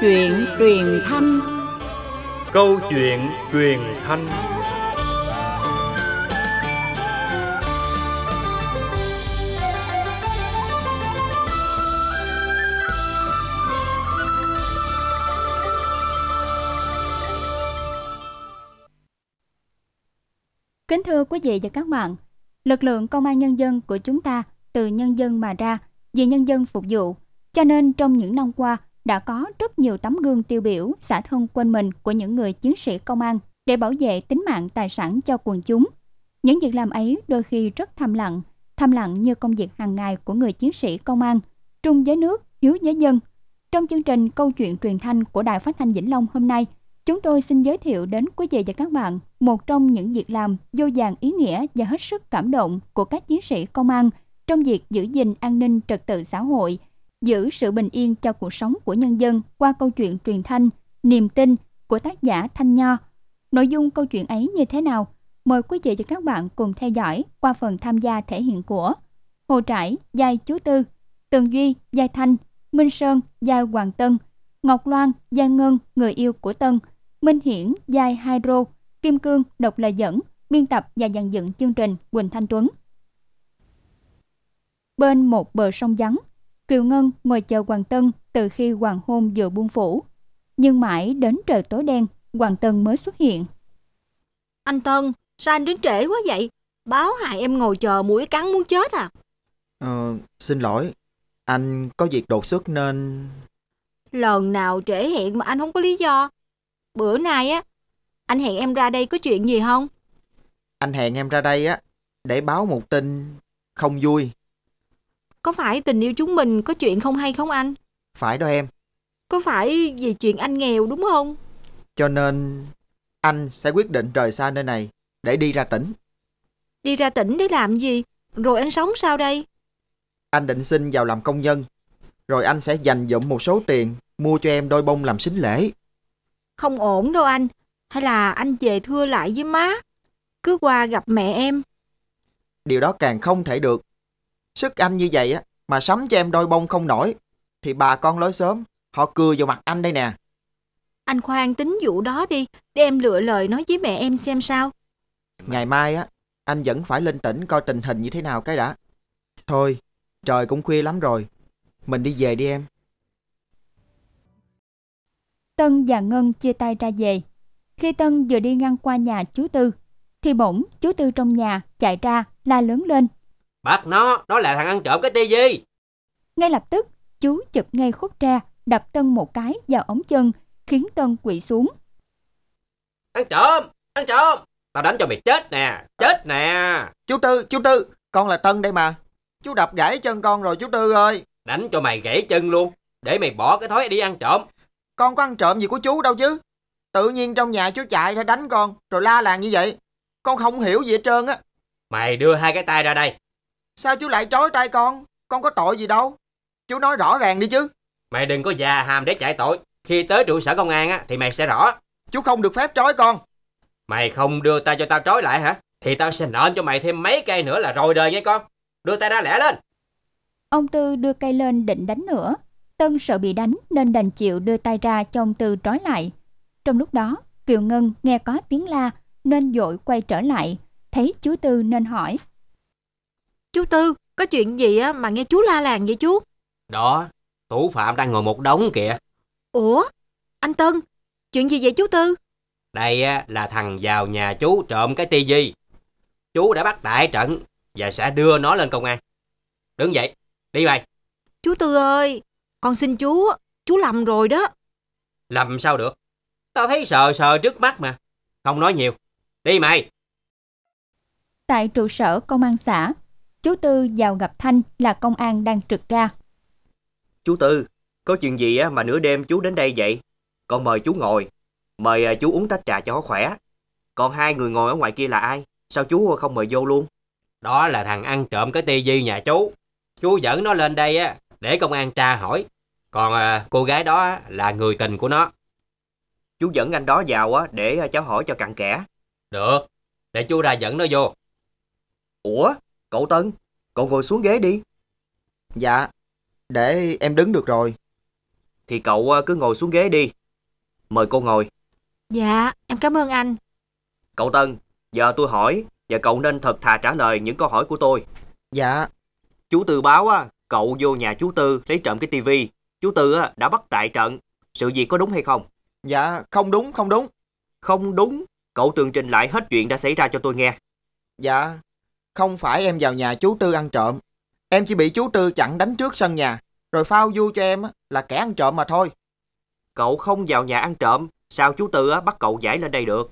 chuyện truyền thanh Câu chuyện truyền thanh Kính thưa quý vị và các bạn, lực lượng công an nhân dân của chúng ta từ nhân dân mà ra, vì nhân dân phục vụ. Cho nên trong những năm qua, đã có rất nhiều tấm gương tiêu biểu xả thân quên mình của những người chiến sĩ công an để bảo vệ tính mạng tài sản cho quần chúng. Những việc làm ấy đôi khi rất thầm lặng, thầm lặng như công việc hàng ngày của người chiến sĩ công an, trung với nước, hiếu với dân. Trong chương trình Câu chuyện truyền thanh của Đài Phát thanh Vĩnh Long hôm nay, chúng tôi xin giới thiệu đến quý vị và các bạn một trong những việc làm vô vàng ý nghĩa và hết sức cảm động của các chiến sĩ công an trong việc giữ gìn an ninh trật tự xã hội – giữ sự bình yên cho cuộc sống của nhân dân qua câu chuyện truyền thanh Niềm tin của tác giả Thanh Nho. Nội dung câu chuyện ấy như thế nào? Mời quý vị và các bạn cùng theo dõi qua phần tham gia thể hiện của Hồ Trải, Giai Chú Tư, Tường Duy, Giai Thanh, Minh Sơn, Giai Hoàng Tân, Ngọc Loan, Giai Ngân, Người yêu của Tân, Minh Hiển, Giai hai Hydro, Kim Cương, Độc Lời Dẫn, biên tập và dàn dựng chương trình Quỳnh Thanh Tuấn. Bên một bờ sông vắng, Kiều Ngân ngồi chờ Hoàng Tân từ khi hoàng hôn vừa buông phủ. Nhưng mãi đến trời tối đen, Hoàng Tân mới xuất hiện. Anh Tân, sao anh đến trễ quá vậy? Báo hại em ngồi chờ mũi cắn muốn chết à? Ờ, xin lỗi, anh có việc đột xuất nên... Lần nào trễ hẹn mà anh không có lý do. Bữa nay á, anh hẹn em ra đây có chuyện gì không? Anh hẹn em ra đây á, để báo một tin không vui. Có phải tình yêu chúng mình có chuyện không hay không anh? Phải đó em. Có phải vì chuyện anh nghèo đúng không? Cho nên anh sẽ quyết định rời xa nơi này để đi ra tỉnh. Đi ra tỉnh để làm gì? Rồi anh sống sao đây? Anh định xin vào làm công nhân. Rồi anh sẽ dành dụm một số tiền mua cho em đôi bông làm sính lễ. Không ổn đâu anh. Hay là anh về thưa lại với má. Cứ qua gặp mẹ em. Điều đó càng không thể được. Sức anh như vậy á, mà sắm cho em đôi bông không nổi, thì bà con lối sớm, họ cười vào mặt anh đây nè. Anh khoan tính vụ đó đi, để em lựa lời nói với mẹ em xem sao. Ngày mai á, anh vẫn phải lên tỉnh coi tình hình như thế nào cái đã. Thôi, trời cũng khuya lắm rồi, mình đi về đi em. Tân và Ngân chia tay ra về. Khi Tân vừa đi ngang qua nhà chú Tư, thì bỗng chú Tư trong nhà chạy ra la lớn lên Bắt nó, nó là thằng ăn trộm cái tivi. Ngay lập tức, chú chụp ngay khúc tre, đập Tân một cái vào ống chân, khiến Tân quỵ xuống. Ăn trộm, ăn trộm, tao đánh cho mày chết nè, chết nè. Chú Tư, chú Tư, con là Tân đây mà. Chú đập gãy chân con rồi chú Tư ơi. Đánh cho mày gãy chân luôn, để mày bỏ cái thói đi ăn trộm. Con có ăn trộm gì của chú đâu chứ. Tự nhiên trong nhà chú chạy ra đánh con, rồi la làng như vậy. Con không hiểu gì hết trơn á. Mày đưa hai cái tay ra đây, Sao chú lại trói tay con Con có tội gì đâu Chú nói rõ ràng đi chứ Mày đừng có già hàm để chạy tội Khi tới trụ sở công an á, thì mày sẽ rõ Chú không được phép trói con Mày không đưa tay cho tao trói lại hả Thì tao sẽ nện cho mày thêm mấy cây nữa là rồi đời nghe con Đưa tay ra lẻ lên Ông Tư đưa cây lên định đánh nữa Tân sợ bị đánh nên đành chịu đưa tay ra cho ông Tư trói lại Trong lúc đó Kiều Ngân nghe có tiếng la nên dội quay trở lại Thấy chú Tư nên hỏi Chú Tư, có chuyện gì mà nghe chú la làng vậy chú? Đó, thủ phạm đang ngồi một đống kìa. Ủa, anh Tân, chuyện gì vậy chú Tư? Đây là thằng vào nhà chú trộm cái tivi. Chú đã bắt tại trận và sẽ đưa nó lên công an. Đứng dậy, đi mày. Chú Tư ơi, con xin chú, chú lầm rồi đó. Lầm sao được? Tao thấy sờ sờ trước mắt mà. Không nói nhiều. Đi mày. Tại trụ sở công an xã, Chú Tư vào gặp Thanh là công an đang trực ca. Chú Tư, có chuyện gì mà nửa đêm chú đến đây vậy? Con mời chú ngồi. Mời à, chú uống tách trà cho khỏe. Còn hai người ngồi ở ngoài kia là ai? Sao chú không mời vô luôn? Đó là thằng ăn trộm cái tivi nhà chú. Chú dẫn nó lên đây á để công an tra hỏi. Còn à, cô gái đó là người tình của nó. Chú dẫn anh đó vào á để à, cháu hỏi cho cặn kẽ. Được, để chú ra dẫn nó vô. Ủa, Cậu Tân, cậu ngồi xuống ghế đi. Dạ, để em đứng được rồi. Thì cậu ờ, cứ ngồi xuống ghế đi. Mời cô ngồi. Dạ, em cảm ơn anh. Cậu Tân, giờ tôi hỏi và cậu nên thật thà trả lời những câu hỏi của tôi. Dạ. Chú Tư báo ờ, cậu vô nhà chú Tư lấy trộm cái tivi. Chú Tư ờ, đã bắt tại trận. Sự việc có đúng hay không? Dạ, không đúng, không đúng. Không đúng. Cậu tường trình lại hết chuyện đã xảy ra cho tôi nghe. Dạ, không phải em vào nhà chú Tư ăn trộm. Em chỉ bị chú Tư chặn đánh trước sân nhà, rồi phao du cho em là kẻ ăn trộm mà thôi. Cậu không vào nhà ăn trộm, sao chú Tư bắt cậu giải lên đây được?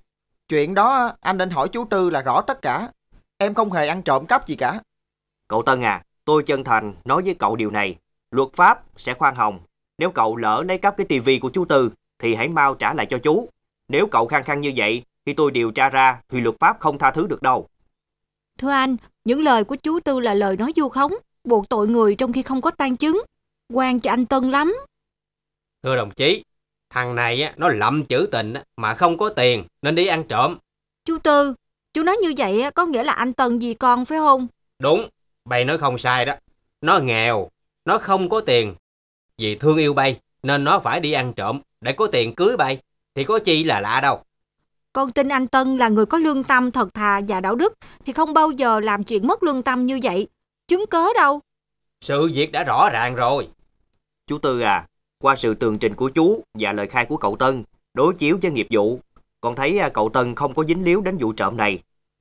Chuyện đó anh nên hỏi chú Tư là rõ tất cả. Em không hề ăn trộm cắp gì cả. Cậu Tân à, tôi chân thành nói với cậu điều này. Luật pháp sẽ khoan hồng. Nếu cậu lỡ lấy cắp cái tivi của chú Tư, thì hãy mau trả lại cho chú. Nếu cậu khăng khăng như vậy, khi tôi điều tra ra thì luật pháp không tha thứ được đâu. Thưa anh, những lời của chú Tư là lời nói vu khống, buộc tội người trong khi không có tan chứng. quan cho anh Tân lắm. Thưa đồng chí, thằng này á, nó lầm chữ tình mà không có tiền nên đi ăn trộm. Chú Tư, chú nói như vậy á, có nghĩa là anh Tân gì con phải không? Đúng, bay nói không sai đó. Nó nghèo, nó không có tiền. Vì thương yêu bay nên nó phải đi ăn trộm để có tiền cưới bay. Thì có chi là lạ đâu. Con tin anh Tân là người có lương tâm thật thà và đạo đức thì không bao giờ làm chuyện mất lương tâm như vậy. Chứng cớ đâu? Sự việc đã rõ ràng rồi. Chú Tư à, qua sự tường trình của chú và lời khai của cậu Tân đối chiếu với nghiệp vụ, con thấy à, cậu Tân không có dính líu đến vụ trộm này.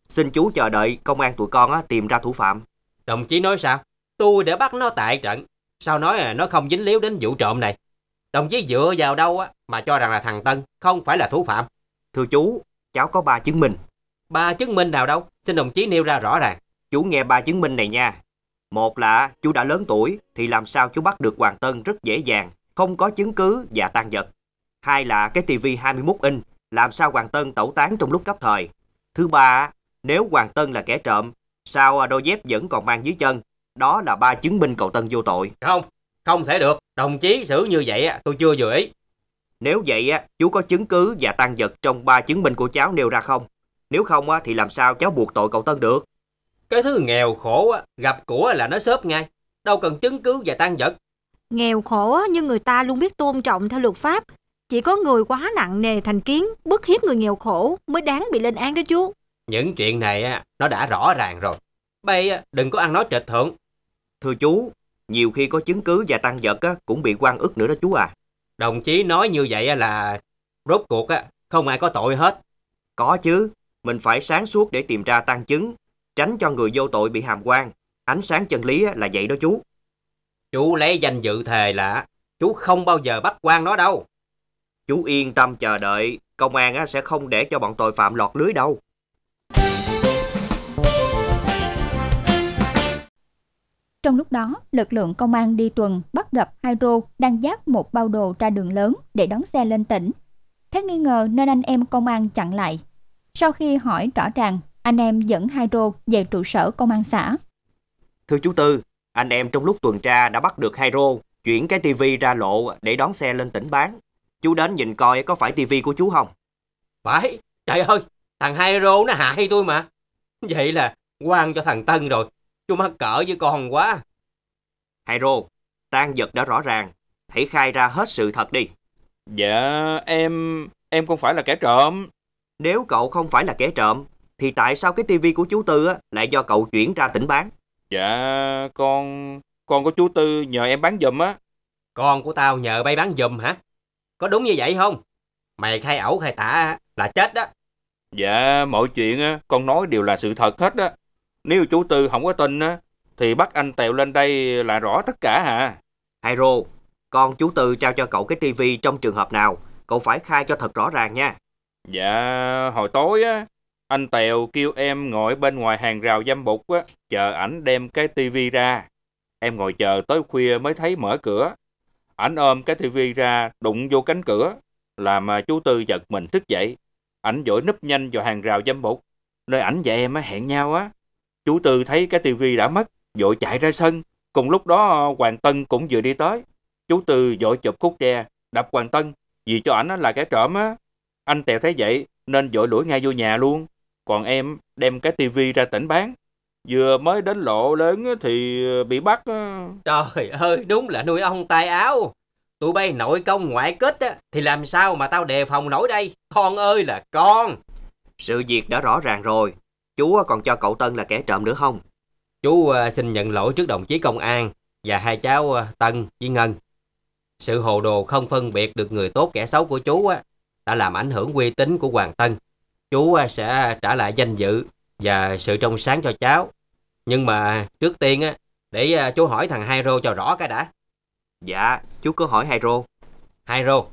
Xin chú chờ đợi công an tụi con à, tìm ra thủ phạm. Đồng chí nói sao? Tôi đã bắt nó tại trận. Sao nói à, nó không dính líu đến vụ trộm này? Đồng chí dựa vào đâu mà cho rằng là thằng Tân không phải là thủ phạm? Thưa chú, cháu có ba chứng minh. Ba chứng minh nào đâu? Xin đồng chí nêu ra rõ ràng. Chú nghe ba chứng minh này nha. Một là chú đã lớn tuổi thì làm sao chú bắt được Hoàng Tân rất dễ dàng, không có chứng cứ và tan vật. Hai là cái tivi 21 inch, làm sao Hoàng Tân tẩu tán trong lúc cấp thời. Thứ ba, nếu Hoàng Tân là kẻ trộm, sao đôi dép vẫn còn mang dưới chân? Đó là ba chứng minh cậu Tân vô tội. Không, không thể được. Đồng chí xử như vậy tôi chưa vừa ý. Nếu vậy á, chú có chứng cứ và tăng vật trong ba chứng minh của cháu nêu ra không? Nếu không á, thì làm sao cháu buộc tội cậu Tân được? Cái thứ nghèo khổ gặp của là nó xớp ngay, đâu cần chứng cứ và tăng vật. Nghèo khổ á, nhưng người ta luôn biết tôn trọng theo luật pháp. Chỉ có người quá nặng nề thành kiến, bức hiếp người nghèo khổ mới đáng bị lên án đó chú. Những chuyện này á, nó đã rõ ràng rồi. Bây đừng có ăn nói trịch thượng. Thưa chú, nhiều khi có chứng cứ và tăng vật á, cũng bị quan ức nữa đó chú à. Đồng chí nói như vậy là rốt cuộc không ai có tội hết. Có chứ, mình phải sáng suốt để tìm ra tăng chứng, tránh cho người vô tội bị hàm quan. Ánh sáng chân lý là vậy đó chú. Chú lấy danh dự thề là chú không bao giờ bắt quan nó đâu. Chú yên tâm chờ đợi, công an sẽ không để cho bọn tội phạm lọt lưới đâu. Trong lúc đó, lực lượng công an đi tuần bắt gặp hai rô đang dắt một bao đồ ra đường lớn để đón xe lên tỉnh. Thế nghi ngờ nên anh em công an chặn lại. Sau khi hỏi rõ ràng, anh em dẫn hai rô về trụ sở công an xã. Thưa chú Tư, anh em trong lúc tuần tra đã bắt được hai rô, chuyển cái tivi ra lộ để đón xe lên tỉnh bán. Chú đến nhìn coi có phải tivi của chú không? Phải, trời ơi, thằng hai rô nó hại tôi mà. Vậy là quan cho thằng Tân rồi chú mắc cỡ với con quá. Hiro, tan vật đã rõ ràng, hãy khai ra hết sự thật đi. Dạ, em... em không phải là kẻ trộm. Nếu cậu không phải là kẻ trộm, thì tại sao cái tivi của chú Tư á, lại do cậu chuyển ra tỉnh bán? Dạ, con... con của chú Tư nhờ em bán giùm á. Con của tao nhờ bay bán giùm hả? Có đúng như vậy không? Mày khai ẩu khai tả là chết đó. Dạ, mọi chuyện con nói đều là sự thật hết đó. Nếu chú Tư không có tin á, thì bắt anh Tèo lên đây là rõ tất cả hả? Hai Rô, con chú Tư trao cho cậu cái tivi trong trường hợp nào, cậu phải khai cho thật rõ ràng nha. Dạ, hồi tối á, anh Tèo kêu em ngồi bên ngoài hàng rào giam bục á, chờ ảnh đem cái tivi ra. Em ngồi chờ tới khuya mới thấy mở cửa. Ảnh ôm cái tivi ra, đụng vô cánh cửa, làm à, chú Tư giật mình thức dậy. Ảnh vội núp nhanh vào hàng rào giam bục, nơi ảnh và em á, hẹn nhau á. Chú Tư thấy cái tivi đã mất, vội chạy ra sân. Cùng lúc đó ờ, Hoàng Tân cũng vừa đi tới. Chú Tư vội chụp khúc tre, đập Hoàng Tân, vì cho ảnh là cái trộm á. Anh Tèo thấy vậy nên vội lủi ngay vô nhà luôn. Còn em đem cái tivi ra tỉnh bán. Vừa mới đến lộ lớn thì ờ, bị bắt. Trời ơi, đúng là nuôi ông tay áo. Tụi bay nội công ngoại kết á, thì làm sao mà tao đề phòng nổi đây? Con ơi là con! Sự việc đã rõ ràng rồi, chú ờ, còn cho cậu Tân là kẻ trộm nữa không? Chú ờ, xin nhận lỗi trước đồng chí công an và hai cháu ờ, Tân với Ngân. Sự hồ đồ không phân biệt được người tốt kẻ xấu của chú đã làm ảnh hưởng uy tín của Hoàng Tân. Chú sẽ trả lại danh dự và sự trong sáng cho cháu. Nhưng mà trước tiên á, để chú hỏi thằng Hairo cho rõ cái đã. Dạ, chú cứ hỏi Hairo. Hairo,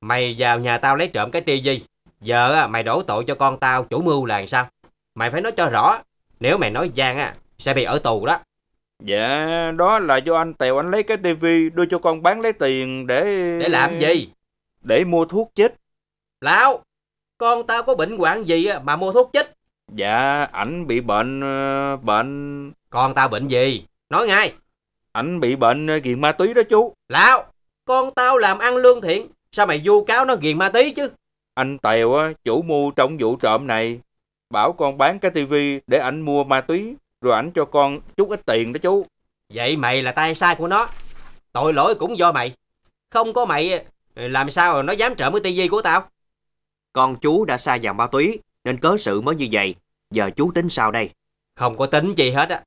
mày vào nhà tao lấy trộm cái tivi. Giờ mày đổ tội cho con tao chủ mưu là sao? Mày phải nói cho rõ, nếu mày nói gian á, sẽ bị ở tù đó. Dạ, đó là do anh Tèo anh lấy cái tivi đưa cho con bán lấy tiền để... Để làm gì? Để mua thuốc chết. Lão, con tao có bệnh hoạn gì mà mua thuốc chết? Dạ, ảnh bị bệnh... Ờ, bệnh... Con tao bệnh gì? Nói ngay. Ảnh bị bệnh ờ, nghiện ma túy đó chú. Lão, con tao làm ăn lương thiện, sao mày vu cáo nó ghiền ma túy chứ? Anh Tèo á, chủ mưu trong vụ trộm này bảo con bán cái tivi để ảnh mua ma túy rồi ảnh cho con chút ít tiền đó chú vậy mày là tay sai của nó tội lỗi cũng do mày không có mày ờ, làm sao nó dám trộm cái tivi của tao con chú đã xa vào ma túy nên cớ sự mới như vậy giờ chú tính sao đây không có tính gì hết á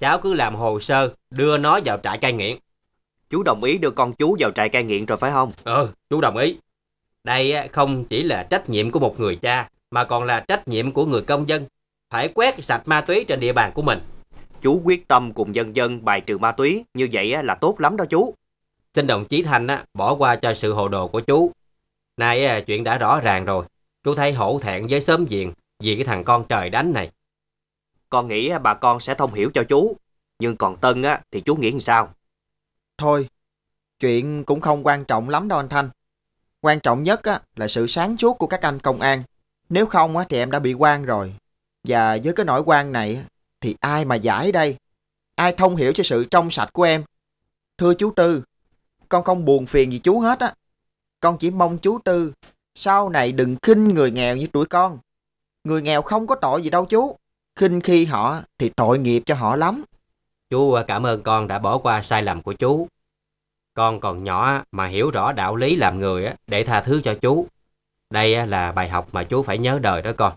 cháu cứ làm hồ sơ đưa nó vào trại cai nghiện chú đồng ý đưa con chú vào trại cai nghiện rồi phải không ừ chú đồng ý đây không chỉ là trách nhiệm của một người cha mà còn là trách nhiệm của người công dân phải quét sạch ma túy trên địa bàn của mình. Chú quyết tâm cùng dân dân bài trừ ma túy như vậy là tốt lắm đó chú. Xin đồng chí Thanh bỏ qua cho sự hồ đồ của chú. Nay chuyện đã rõ ràng rồi, chú thấy hổ thẹn với sớm diện vì cái thằng con trời đánh này. Con nghĩ bà con sẽ thông hiểu cho chú, nhưng còn Tân á, thì chú nghĩ sao? Thôi, chuyện cũng không quan trọng lắm đâu anh Thanh. Quan trọng nhất á, là sự sáng suốt của các anh công an nếu không á thì em đã bị quan rồi. Và với cái nỗi quan này thì ai mà giải đây? Ai thông hiểu cho sự trong sạch của em? Thưa chú Tư, con không buồn phiền gì chú hết á. Con chỉ mong chú Tư sau này đừng khinh người nghèo như tuổi con. Người nghèo không có tội gì đâu chú. Khinh khi họ thì tội nghiệp cho họ lắm. Chú à, cảm ơn con đã bỏ qua sai lầm của chú. Con còn nhỏ mà hiểu rõ đạo lý làm người để tha thứ cho chú. Đây là bài học mà chú phải nhớ đời đó con.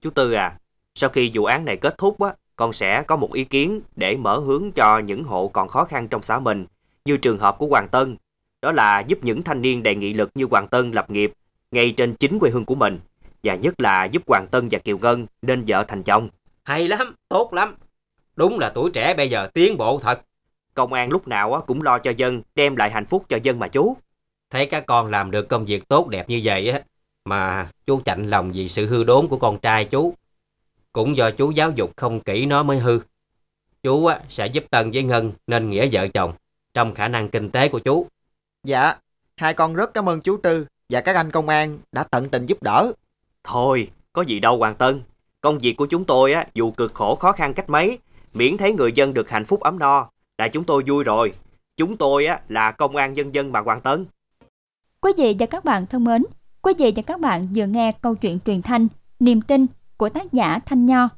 Chú Tư à, sau khi vụ án này kết thúc á, con sẽ có một ý kiến để mở hướng cho những hộ còn khó khăn trong xã mình, như trường hợp của Hoàng Tân. Đó là giúp những thanh niên đầy nghị lực như Hoàng Tân lập nghiệp ngay trên chính quê hương của mình, và nhất là giúp Hoàng Tân và Kiều Ngân nên vợ thành chồng. Hay lắm, tốt lắm. Đúng là tuổi trẻ bây giờ tiến bộ thật. Công an lúc nào cũng lo cho dân, đem lại hạnh phúc cho dân mà chú. Thấy các con làm được công việc tốt đẹp như vậy á, mà chú chạnh lòng vì sự hư đốn của con trai chú. Cũng do chú giáo dục không kỹ nó mới hư. Chú á, sẽ giúp Tân với Ngân nên nghĩa vợ chồng trong khả năng kinh tế của chú. Dạ, hai con rất cảm ơn chú Tư và các anh công an đã tận tình giúp đỡ. Thôi, có gì đâu Hoàng Tân. Công việc của chúng tôi á, dù cực khổ khó khăn cách mấy, miễn thấy người dân được hạnh phúc ấm no, là chúng tôi vui rồi. Chúng tôi á, là công an dân dân mà Hoàng Tân. Quý vị và các bạn thân mến, quý vị và các bạn vừa nghe câu chuyện truyền thanh Niềm tin của tác giả Thanh Nho.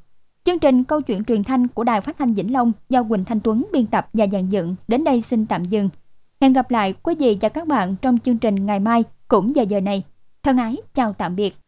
Chương trình câu chuyện truyền thanh của Đài Phát thanh Vĩnh Long do Quỳnh Thanh Tuấn biên tập và dàn dựng đến đây xin tạm dừng. Hẹn gặp lại quý vị và các bạn trong chương trình ngày mai cũng vào giờ này. Thân ái chào tạm biệt.